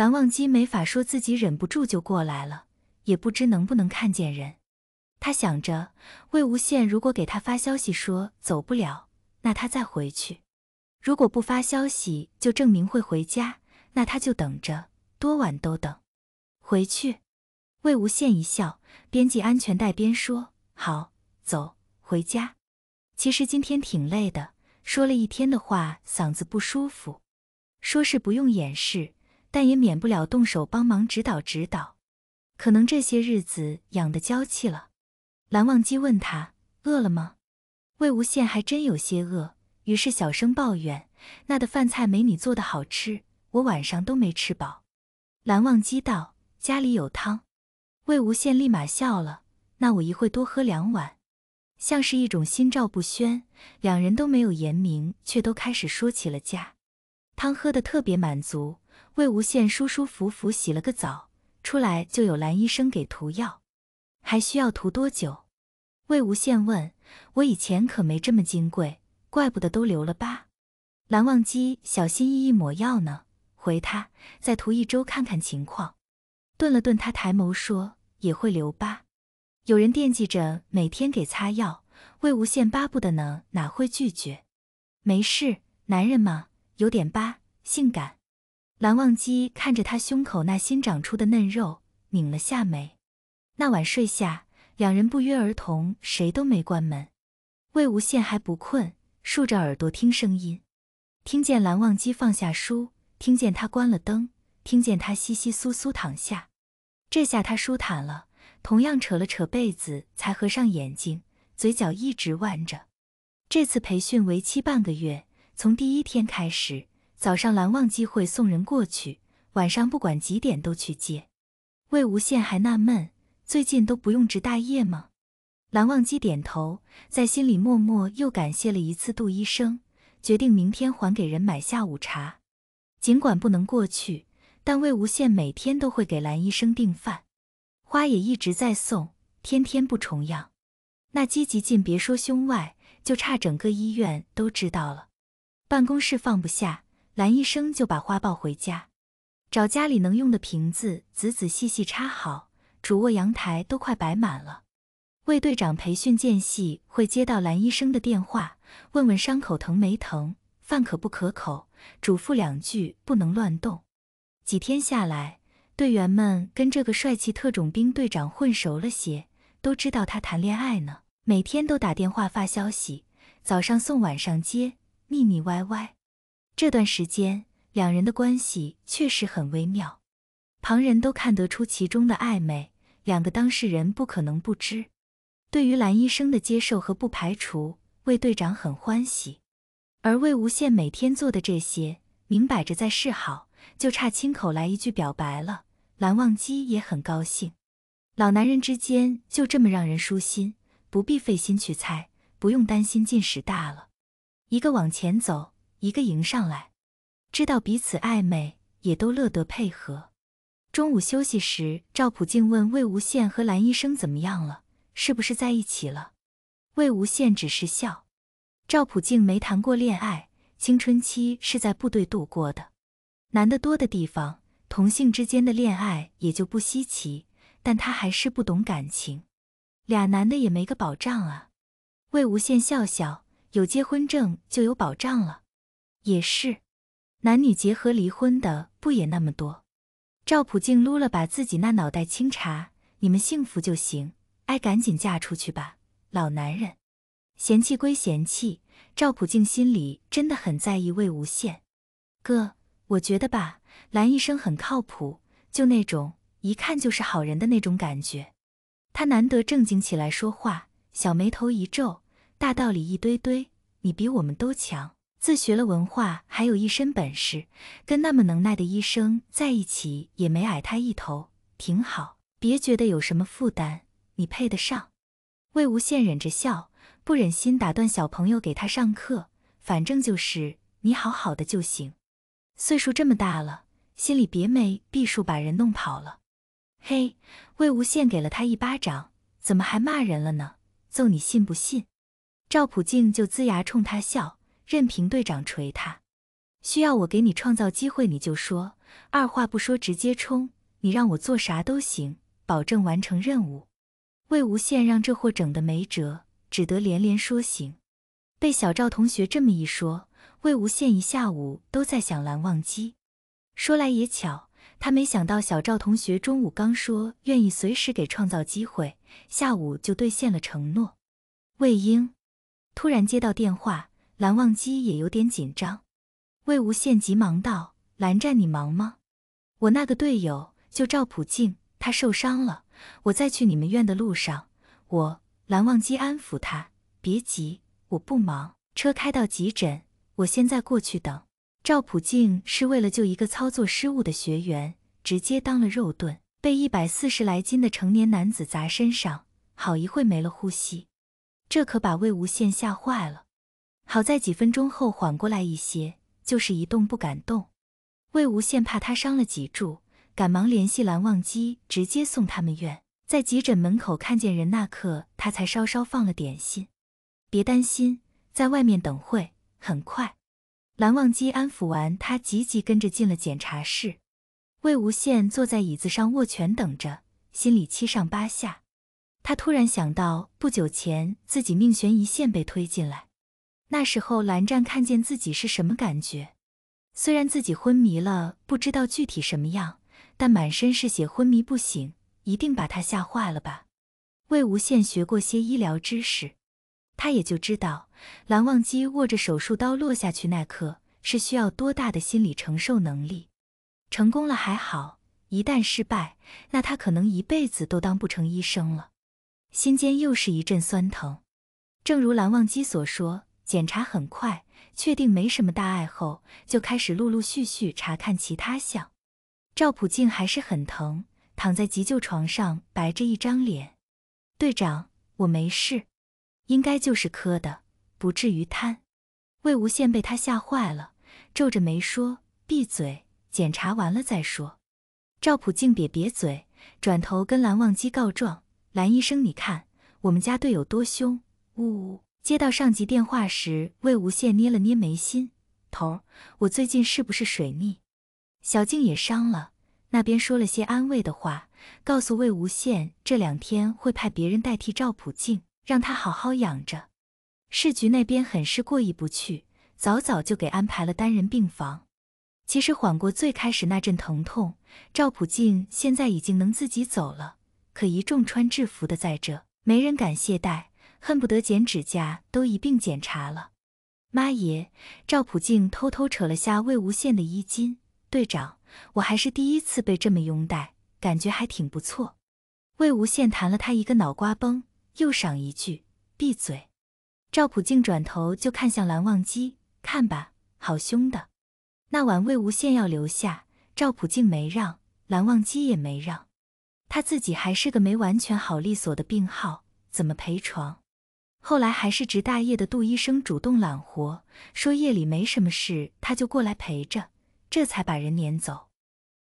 蓝忘机没法说自己忍不住就过来了，也不知能不能看见人。他想着，魏无羡如果给他发消息说走不了，那他再回去；如果不发消息，就证明会回家，那他就等着，多晚都等。回去。魏无羡一笑，边系安全带边说：“好，走，回家。”其实今天挺累的，说了一天的话，嗓子不舒服。说是不用掩饰。但也免不了动手帮忙指导指导，可能这些日子养的娇气了。蓝忘机问他饿了吗？魏无羡还真有些饿，于是小声抱怨：“那的饭菜没你做的好吃，我晚上都没吃饱。”蓝忘机道：“家里有汤。”魏无羡立马笑了：“那我一会多喝两碗。”像是一种心照不宣，两人都没有言明，却都开始说起了家。汤喝的特别满足。魏无羡舒舒服服洗了个澡，出来就有蓝医生给涂药，还需要涂多久？魏无羡问。我以前可没这么金贵，怪不得都留了疤。蓝忘机小心翼翼抹药呢，回他再涂一周看看情况。顿了顿，他抬眸说也会留疤。有人惦记着每天给擦药，魏无羡巴不得呢，哪会拒绝？没事，男人嘛，有点疤，性感。蓝忘机看着他胸口那新长出的嫩肉，拧了下眉。那晚睡下，两人不约而同，谁都没关门。魏无羡还不困，竖着耳朵听声音，听见蓝忘机放下书，听见他关了灯，听见他窸窸窣窣躺下。这下他舒坦了，同样扯了扯被子，才合上眼睛，嘴角一直弯着。这次培训为期半个月，从第一天开始。早上蓝忘机会送人过去，晚上不管几点都去接。魏无羡还纳闷，最近都不用值大夜吗？蓝忘机点头，在心里默默又感谢了一次杜医生，决定明天还给人买下午茶。尽管不能过去，但魏无羡每天都会给蓝医生订饭，花也一直在送，天天不重样。那积极劲，别说胸外，就差整个医院都知道了。办公室放不下。蓝医生就把花抱回家，找家里能用的瓶子，仔仔细细插好。主卧阳台都快摆满了。魏队长培训间隙会接到蓝医生的电话，问问伤口疼没疼，饭可不可口，嘱咐两句不能乱动。几天下来，队员们跟这个帅气特种兵队长混熟了些，都知道他谈恋爱呢，每天都打电话发消息，早上送，晚上接，腻腻歪歪。这段时间，两人的关系确实很微妙，旁人都看得出其中的暧昧，两个当事人不可能不知。对于蓝医生的接受和不排除，魏队长很欢喜，而魏无羡每天做的这些，明摆着在示好，就差亲口来一句表白了。蓝忘机也很高兴，老男人之间就这么让人舒心，不必费心去猜，不用担心进食大了。一个往前走。一个迎上来，知道彼此暧昧，也都乐得配合。中午休息时，赵普静问魏无羡和蓝医生怎么样了，是不是在一起了？魏无羡只是笑。赵普静没谈过恋爱，青春期是在部队度过的，男的多的地方，同性之间的恋爱也就不稀奇，但他还是不懂感情。俩男的也没个保障啊。魏无羡笑笑，有结婚证就有保障了。也是，男女结合离婚的不也那么多？赵普静撸了把自己那脑袋清查，你们幸福就行，哎，赶紧嫁出去吧，老男人，嫌弃归嫌弃，赵普静心里真的很在意魏无羡。哥，我觉得吧，蓝医生很靠谱，就那种一看就是好人的那种感觉。他难得正经起来说话，小眉头一皱，大道理一堆堆，你比我们都强。自学了文化，还有一身本事，跟那么能耐的医生在一起也没矮他一头，挺好。别觉得有什么负担，你配得上。魏无羡忍着笑，不忍心打断小朋友给他上课，反正就是你好好的就行。岁数这么大了，心里别没避数把人弄跑了。嘿，魏无羡给了他一巴掌，怎么还骂人了呢？揍你信不信？赵普静就呲牙冲他笑。任凭队长锤他，需要我给你创造机会，你就说，二话不说直接冲，你让我做啥都行，保证完成任务。魏无羡让这货整的没辙，只得连连说行。被小赵同学这么一说，魏无羡一下午都在想蓝忘机。说来也巧，他没想到小赵同学中午刚说愿意随时给创造机会，下午就兑现了承诺。魏婴突然接到电话。蓝忘机也有点紧张，魏无羡急忙道：“蓝湛，你忙吗？我那个队友就赵普静，他受伤了。我在去你们院的路上。”我蓝忘机安抚他：“别急，我不忙。车开到急诊，我现在过去等。”赵普静是为了救一个操作失误的学员，直接当了肉盾，被一百四十来斤的成年男子砸身上，好一会没了呼吸。这可把魏无羡吓坏了。好在几分钟后缓过来一些，就是一动不敢动。魏无羡怕他伤了脊柱，赶忙联系蓝忘机，直接送他们院。在急诊门口看见人那刻，他才稍稍放了点心。别担心，在外面等会，很快。蓝忘机安抚完他，急急跟着进了检查室。魏无羡坐在椅子上握拳等着，心里七上八下。他突然想到不久前自己命悬一线被推进来。那时候蓝湛看见自己是什么感觉？虽然自己昏迷了，不知道具体什么样，但满身是血，昏迷不醒，一定把他吓坏了吧？魏无羡学过些医疗知识，他也就知道蓝忘机握着手术刀落下去那刻是需要多大的心理承受能力。成功了还好，一旦失败，那他可能一辈子都当不成医生了。心间又是一阵酸疼，正如蓝忘机所说。检查很快，确定没什么大碍后，就开始陆陆续续查看其他项。赵普静还是很疼，躺在急救床上，白着一张脸。队长，我没事，应该就是磕的，不至于瘫。魏无羡被他吓坏了，皱着眉说：“闭嘴，检查完了再说。”赵普静瘪瘪嘴，转头跟蓝忘机告状：“蓝医生，你看我们家队友多凶，呜呜。”接到上级电话时，魏无羡捏了捏眉心。头儿，我最近是不是水逆？小静也伤了，那边说了些安慰的话，告诉魏无羡这两天会派别人代替赵普静，让他好好养着。市局那边很是过意不去，早早就给安排了单人病房。其实缓过最开始那阵疼痛，赵普静现在已经能自己走了。可一众穿制服的在这，没人敢懈怠。恨不得剪指甲都一并检查了，妈耶！赵普静偷偷扯了下魏无羡的衣襟，队长，我还是第一次被这么拥戴，感觉还挺不错。魏无羡弹了他一个脑瓜崩，又赏一句闭嘴。赵普静转头就看向蓝忘机，看吧，好凶的。那晚魏无羡要留下，赵普静没让，蓝忘机也没让，他自己还是个没完全好利索的病号，怎么陪床？后来还是值大夜的杜医生主动揽活，说夜里没什么事，他就过来陪着，这才把人撵走。